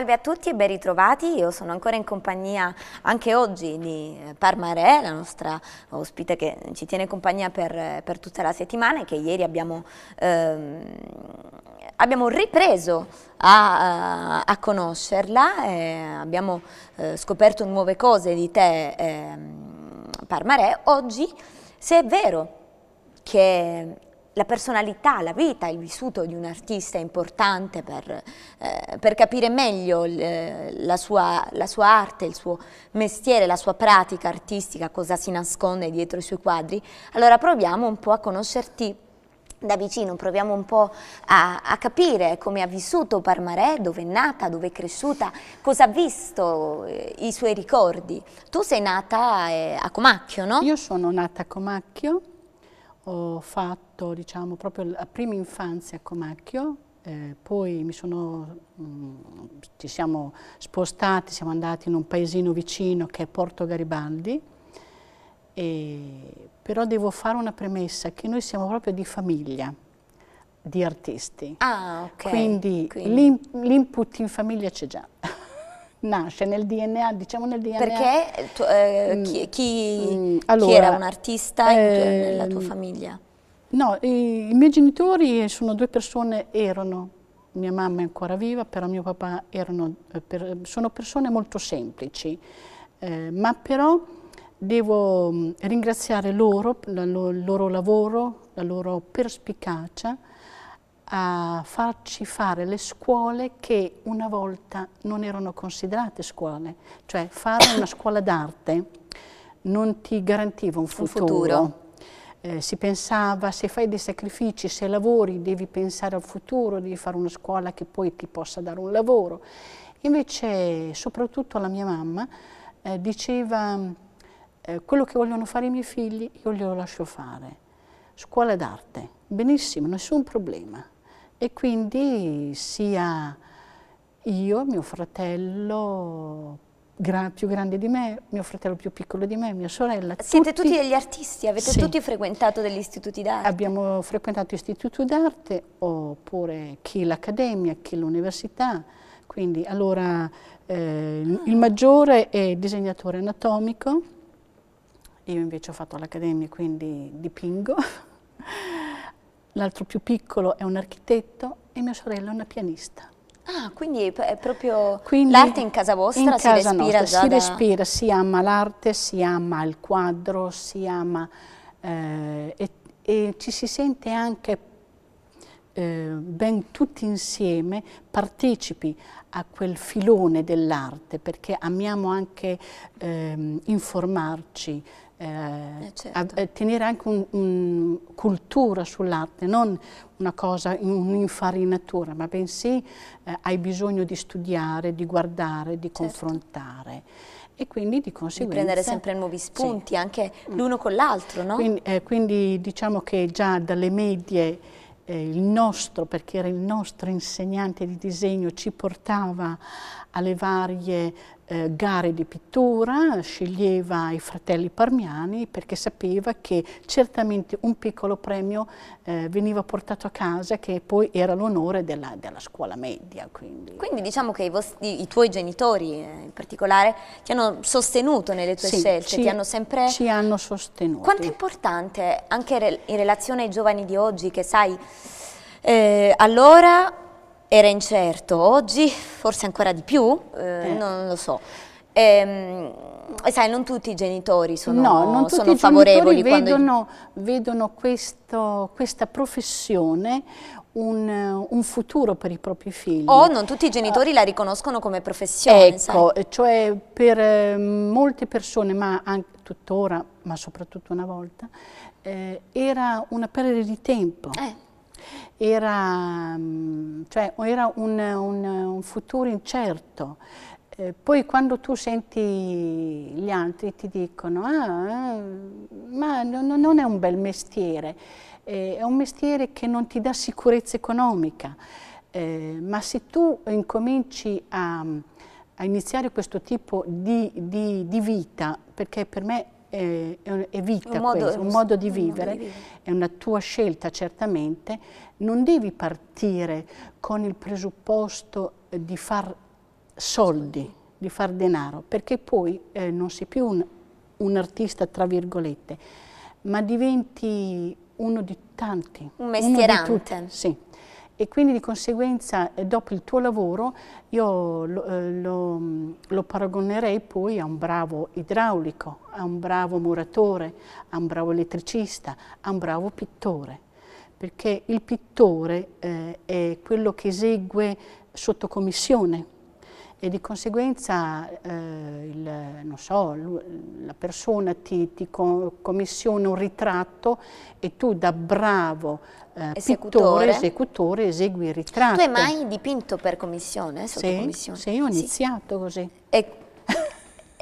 Salve a tutti e ben ritrovati, io sono ancora in compagnia anche oggi di eh, Parma Re, la nostra ospite che ci tiene compagnia per, eh, per tutta la settimana e che ieri abbiamo, ehm, abbiamo ripreso a, eh, a conoscerla, eh, abbiamo eh, scoperto nuove cose di te eh, Parma Re. Oggi, se è vero che la personalità, la vita, il vissuto di un artista è importante per, eh, per capire meglio eh, la, sua, la, sua, arte, il suo mestiere, la sua pratica artistica, cosa si nasconde dietro i suoi quadri. Allora proviamo un po' a conoscerti da vicino, proviamo un po' a, a capire come ha vissuto Parmarè, dove è nata, dove è cresciuta, cosa ha visto, eh, i suoi ricordi. Tu sei nata eh, a Comacchio, no? Io sono nata a Comacchio, ho fatto vissuto diciamo, proprio la prima infanzia a Comacchio, eh, poi sono, mh, mm, ci siamo spostati, siamo andati in un paesino vicino che è Porto Garibaldi, e, però devo fare una premessa che noi siamo proprio di famiglia di artisti. Ah, ok. Quindi, Quindi. l'input in famiglia c'è già nasce nel DNA, diciamo nel DNA. Perché eh, tu, eh, chi, mm, chi, mm, allora, chi, era un artista eh, nella tua ehm, famiglia? No, i, i miei genitori sono due persone, erano, mia mamma è ancora viva, però mio papà erano, eh, per, sono persone molto semplici, eh, ma però devo mm, ringraziare loro, il lo, loro lavoro, la loro perspicacia a farci fare le scuole che una volta non erano considerate scuole, cioè fare una scuola d'arte non ti garantiva un futuro. Un futuro eh, si pensava se fai dei sacrifici, se lavori devi pensare al futuro, devi fare una scuola che poi ti possa dare un lavoro. Invece soprattutto la mia mamma eh, diceva eh, quello che vogliono fare i miei figli io glielo lascio fare, scuola d'arte, benissimo, nessun problema. E quindi sia io, mio fratello, gra più grande di me, mio fratello più piccolo di me, mia sorella. Siete tutti, tutti degli artisti, avete sì. tutti frequentato degli istituti d'arte? Abbiamo frequentato istituti d'arte oppure chi l'accademia, chi l'università, quindi allora eh, il ah. maggiore è disegnatore anatomico, io invece ho fatto l'accademia quindi dipingo, l'altro più piccolo è un architetto e mia sorella è una pianista. Ah, quindi è proprio l'arte in casa vostra in si casa respira nostra, Si da... respira, si ama l'arte, si ama il quadro, si ama... Eh, e, e, ci si sente anche eh, ben tutti insieme partecipi a quel filone dell'arte perché amiamo anche eh, informarci, eh, eh, certo. a, eh, tenere anche una un cultura sull'arte, non una cosa, un'infarinatura, ma bensì eh, hai bisogno di studiare, di guardare, di certo. confrontare e quindi di conseguenza... Di prendere sempre nuovi spunti, sì. anche mm. l'uno con l'altro, no? Quindi, eh, quindi, diciamo che già dalle medie eh, il nostro, perché era il nostro insegnante di disegno, ci portava alle varie eh, gare di pittura, sceglieva i fratelli Parmiani perché sapeva che certamente un piccolo premio eh, veniva portato a casa che poi era l'onore della, della, scuola media. Quindi, quindi diciamo che i, vostri, i tuoi genitori eh, in particolare ti hanno sostenuto nelle tue sì, scelte, ci, ti hanno sempre... Ci hanno sostenuto. Quanto è importante anche re in relazione ai giovani di oggi che sai... Eh, allora era incerto, oggi forse ancora di più, eh, eh. non lo so. E, ehm, sai, non tutti i genitori sono, no, non sono tutti favorevoli. Vedono, gli... vedono questo, questa professione un, eh, un, futuro per i propri figli. O oh, non tutti i genitori uh, la riconoscono come professione. Ecco, sai? cioè per eh, molte persone, ma anche tuttora, ma soprattutto una volta, eh, era una perdita di tempo. Eh era, mm, cioè, era un, un, un futuro incerto. Eh, poi quando tu senti gli altri ti dicono ah, eh, ma no, non è un bel mestiere, eh, è un mestiere che non ti dà sicurezza economica, eh, ma se tu incominci a, a iniziare questo tipo di, di, di vita, perché per me è, è vita, un modo, questo, un, un modo di vivere, è una tua scelta certamente, non devi partire con il presupposto eh, di far soldi, di far denaro, perché poi eh, non sei più un, un artista, tra virgolette, ma diventi uno di tanti. Un mestierante. Tutti, sì e quindi di conseguenza eh, dopo il tuo lavoro io lo, eh, lo, mm, lo, paragonerei poi a un bravo idraulico, a un bravo muratore, a un bravo elettricista, a un bravo pittore, perché il pittore eh, è quello che esegue sotto commissione, e di conseguenza eh, il, so, la persona ti, ti, commissiona un ritratto e tu da bravo eh, esecutore. pittore, esecutore, esegui il ritratto. Tu hai mai dipinto per commissione? Sotto sì, commissione? sì, ho iniziato sì. così. E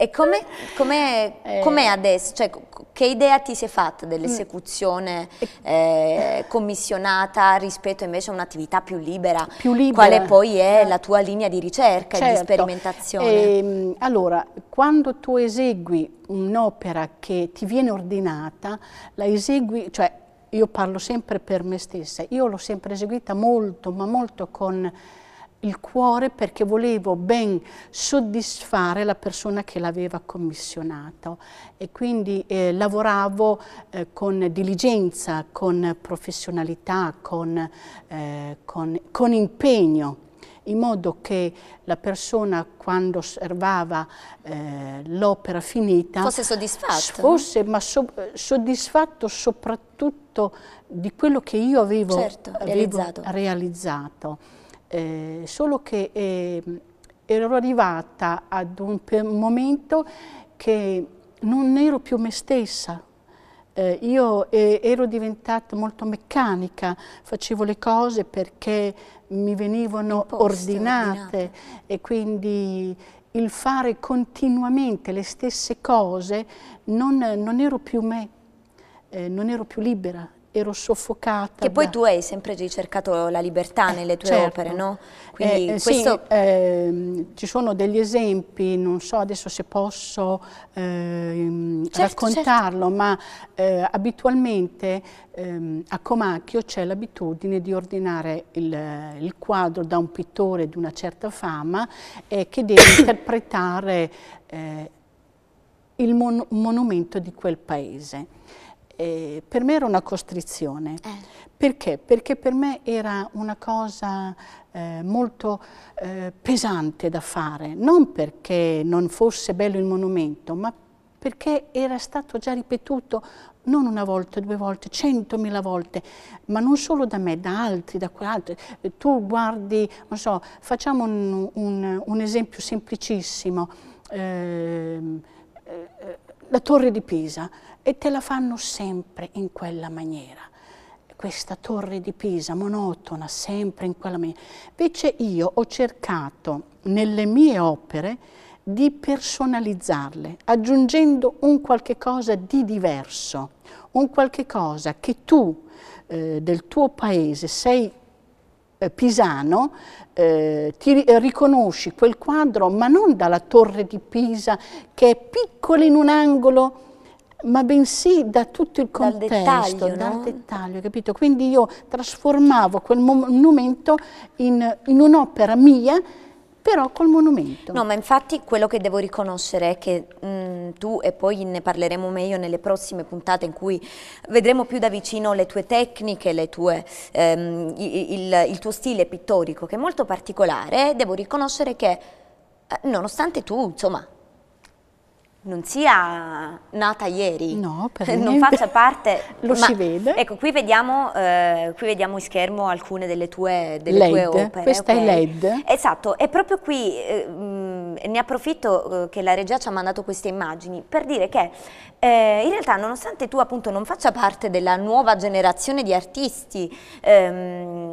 e come, come, eh. com adesso? Cioè, che idea ti si è fatta dell'esecuzione mm. eh, commissionata rispetto invece a un'attività più libera? Più libera. Quale poi è eh. la tua linea di ricerca certo. e di certo. sperimentazione? E, ehm, allora, quando tu esegui un'opera che ti viene ordinata, la esegui, cioè io parlo sempre per me stessa, io l'ho sempre eseguita molto, ma molto con il cuore perché volevo ben soddisfare la persona che l'aveva commissionato e quindi eh, lavoravo eh, con diligenza, con professionalità, con, eh, con, con impegno in modo che la persona quando osservava eh, l'opera finita fosse soddisfatto, fosse ma so, soddisfatto soprattutto di quello che io avevo, certo, avevo realizzato. realizzato eh, solo che eh, ero arrivata ad un momento che non ero più me stessa, eh, io ero diventata molto meccanica, facevo le cose perché mi venivano Poste, ordinate, ordinate e quindi il fare continuamente le stesse cose non, non ero più me, eh, non ero più libera, ero soffocata. Che poi da... tu hai sempre ricercato la libertà eh, nelle tue certo. opere, no? Eh, Quindi eh, questo... Sì, eh, ci sono degli esempi, non so adesso se posso eh, certo, raccontarlo, certo. ma eh, abitualmente ehm, a Comacchio c'è l'abitudine di ordinare il, il, quadro da un pittore di una certa fama che deve interpretare il mon monumento di quel paese eh, per me era una costrizione. Eh. Perché? Perché per me era una cosa eh, molto eh, pesante da fare, non perché non fosse bello il monumento, ma perché era stato già ripetuto non una volta, due volte, centomila volte, ma non solo da me, da altri, da quell'altro. Eh, tu guardi, non so, facciamo un, un, un esempio semplicissimo. Ehm, eh, eh, la torre di Pisa e te la fanno sempre in quella maniera questa torre di Pisa, monotona, sempre in quella maniera. Invece io ho cercato nelle mie opere di personalizzarle, aggiungendo un qualche cosa di diverso, un qualche cosa che tu eh, del tuo paese sei eh, Pisano, eh, ti riconosci quel quadro, ma non dalla torre di Pisa che è piccola in un angolo, ma bensì da tutto il contesto, dal dettaglio, dal no? dettaglio capito? Quindi io trasformavo quel monumento in, in un'opera mia però col monumento. No, ma infatti quello che devo riconoscere è che mh, mm, tu, e poi ne parleremo meglio nelle prossime puntate in cui vedremo più da vicino le tue tecniche, le tue, ehm, il, il tuo stile pittorico, che è molto particolare, devo riconoscere che eh, nonostante tu, insomma, non sia nata ieri, no, non faccia parte... Lo ma, si vede. Ecco, qui vediamo, eh, qui vediamo, in schermo alcune delle tue, delle LED. tue opere. Questa okay. Esatto, è LED. Esatto, e proprio qui eh, mm, ne approfitto eh, che la regia ci ha mandato queste immagini per dire che eh, in realtà nonostante tu appunto non faccia parte della nuova generazione di artisti, ehm,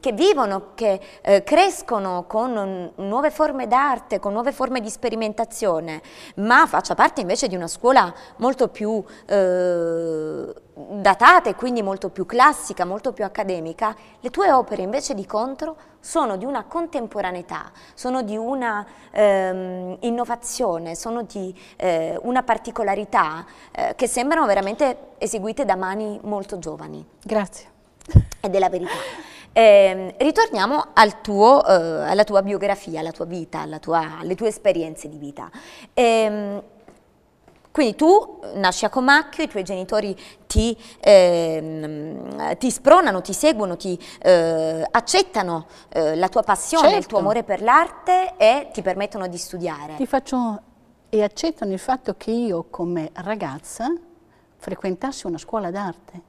che vivono, che eh, crescono con nuove forme d'arte, con nuove forme di sperimentazione, ma faccia parte invece di una scuola molto più eh, datata e quindi molto più classica, molto più accademica, le tue opere invece di contro sono di una contemporaneità, sono di una ehm, innovazione, sono di eh, una particolarità eh, che sembrano veramente eseguite da mani molto giovani. Grazie. Ed è la verità. Eh, ritorniamo al tuo, eh, alla tua biografia, alla tua vita, alla tua, alle tue esperienze di vita. Eh, quindi tu nasci a Comacchio, i tuoi genitori ti, ehm, ti spronano, ti seguono, ti eh, accettano eh, la tua passione, certo. il tuo certo. amore per l'arte e ti permettono di studiare. Ti faccio e accettano il fatto che io come ragazza frequentassi una scuola d'arte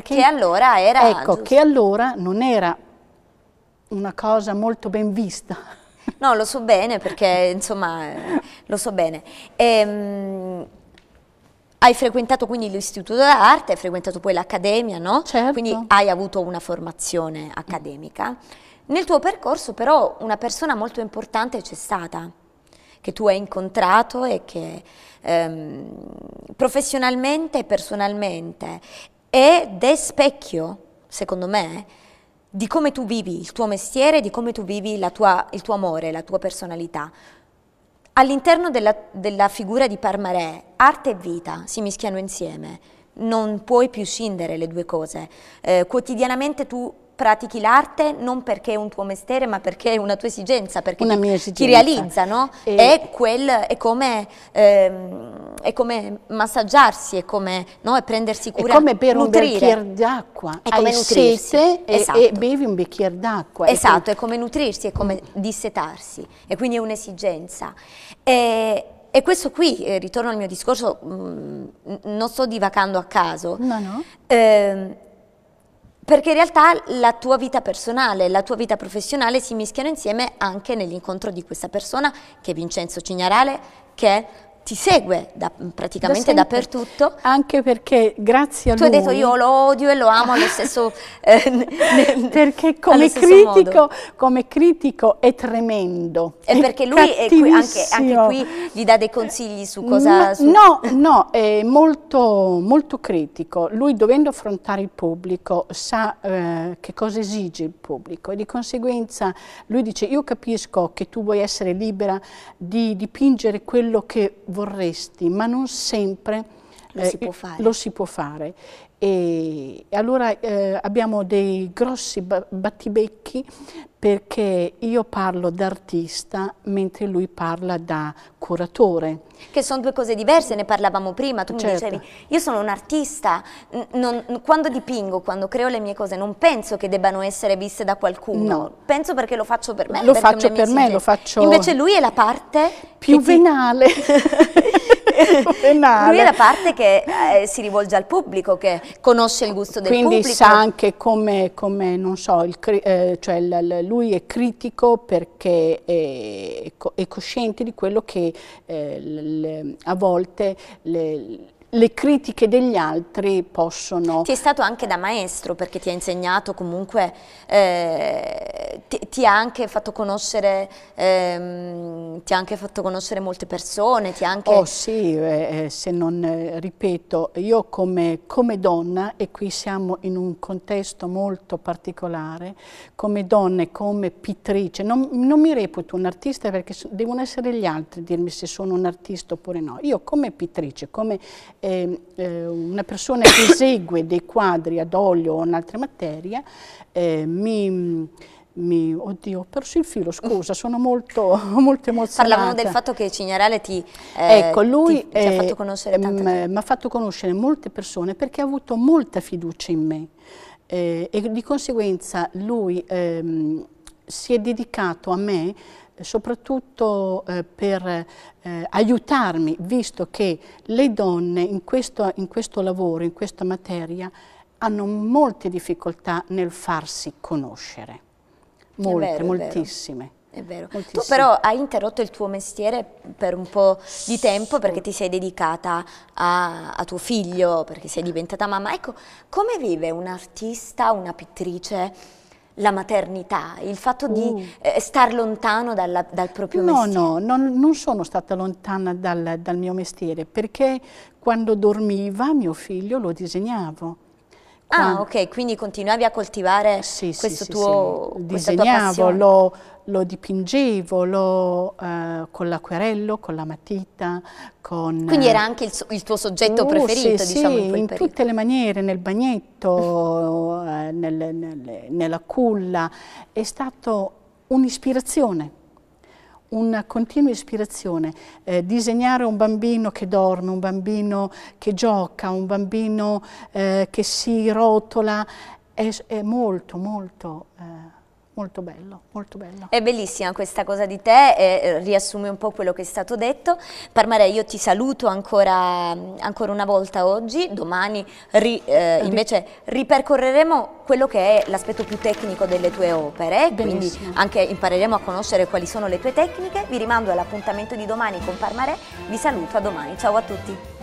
perché che allora era... Ecco, giusto. che allora non era una cosa molto ben vista. No, lo so bene perché, insomma, eh, lo so bene. Ehm, hai frequentato quindi l'istituto d'arte, hai frequentato poi l'accademia, no? Certo. Quindi hai avuto una formazione accademica. Nel tuo percorso però una persona molto importante c'è stata, che tu hai incontrato e che ehm, professionalmente e personalmente ed è specchio, secondo me, di come tu vivi il tuo mestiere, di come tu vivi tua, il tuo amore, la tua personalità. All'interno della, della figura di Parmarè, arte e vita si mischiano insieme, non puoi più scindere le due cose. Eh, quotidianamente tu pratichi l'arte non perché è un tuo mestiere, ma perché è una tua esigenza, perché una mia esigenza. ti realizza, no? E... È, quel, è, come, ehm, è, come, massaggiarsi, è come no? è prendersi cura, È come bere nutrire. un bicchiere d'acqua, è come sete e, esatto. e, bevi un bicchiere d'acqua. Esatto, quindi... è come nutrirsi, è come dissetarsi, e quindi è un'esigenza. E, e questo qui, eh, ritorno al mio discorso, mh, mm, non sto divacando a caso. No, no. Eh, perché in realtà la tua vita personale e la tua vita professionale si mischiano insieme anche nell'incontro di questa persona che è Vincenzo Cignarale, che è ti segue da, mm, praticamente da dappertutto. Anche perché grazie a tu lui... Tu hai detto io lo odio e lo amo allo stesso... Eh, perché come critico, come critico, è tremendo. E perché lui qui, anche, anche, qui gli dà dei consigli su cosa... No, su... no, no, è molto, molto critico. Lui dovendo affrontare il pubblico sa eh, che cosa esige il pubblico e di conseguenza lui dice io capisco che tu vuoi essere libera di dipingere quello che vuoi vorresti, ma non sempre lo eh, si può fare. Lo si può fare. E allora eh, abbiamo dei grossi battibecchi perché io parlo da artista mentre lui parla da curatore. Che sono due cose diverse, ne parlavamo prima, tu certo. mi dicevi, io sono un artista, non, quando dipingo, quando creo le mie cose, non penso che debbano essere viste da qualcuno, no. penso perché lo faccio per me. Lo faccio per me, lo faccio... Invece lui è la parte... Più venale. Ti... penale. Lui è la parte che eh, si rivolge al pubblico, che conosce il gusto del Quindi pubblico. Quindi sa anche come, come non so, il, eh, cioè il, lui è critico perché è, è cosciente di quello che eh, le, a volte... Le, le critiche degli altri possono... Ti è stato anche da maestro perché ti ha insegnato comunque, eh, ti, ti, ha anche fatto conoscere, eh, ti ha anche fatto conoscere molte persone, ti ha anche... Oh sì, eh, eh se non eh, ripeto, io come, come donna, e qui siamo in un contesto molto particolare, come donna e come pittrice, non, non mi reputo un artista perché devono essere gli altri a dirmi se sono un artista oppure no, io come pittrice, come eh, una persona che esegue dei quadri ad olio o in altre materie eh, mi, mi, oddio, ho perso il filo, scusa, sono molto, molto emozionata. Parlavamo del fatto che Cignarale ti, eh, ecco, lui, ti, ti eh, ha fatto conoscere tante ehm, Mi ha fatto conoscere molte persone perché ha avuto molta fiducia in me eh, e di conseguenza lui ehm, si è dedicato a me soprattutto eh, per eh, aiutarmi, visto che le donne in questo, in questo lavoro, in questa materia, hanno molte difficoltà nel farsi conoscere, molte, è vero, moltissime. È vero. È vero. Moltissimo. Tu però hai interrotto il tuo mestiere per un po' di tempo perché ti sei dedicata a, a tuo figlio, perché sei diventata mamma. Ecco, come vive un artista, una pittrice la maternità, il fatto di uh. eh, star lontano dalla, dal proprio no, mestiere? No, no, non sono stata lontana dal, dal mio mestiere perché quando dormiva mio figlio lo disegnavo Ah, ok, quindi continuavi a coltivare sì, questo sì, tuo sì, sì. Disegnavo, lo, lo, dipingevo, lo, eh, con l'acquerello, con la matita, con... Quindi era eh, anche il, il tuo soggetto oh, preferito, sì, diciamo, in, in tutte le maniere, nel bagnetto, eh, nel, nel, nella culla. È stato un'ispirazione una continua ispirazione, eh, disegnare un bambino che dorme, un bambino che gioca, un bambino eh, che si rotola, è, è molto, molto... Eh, molto bello, molto bello. È bellissima questa cosa di te, eh, riassume un po' quello che è stato detto. Parmare, io ti saluto ancora, ancora una volta oggi, domani ri, eh, invece ripercorreremo quello che è l'aspetto più tecnico delle tue opere, Benissimo. quindi anche impareremo a conoscere quali sono le tue tecniche. Vi rimando all'appuntamento di domani con Parmare, vi saluto a domani, ciao a tutti.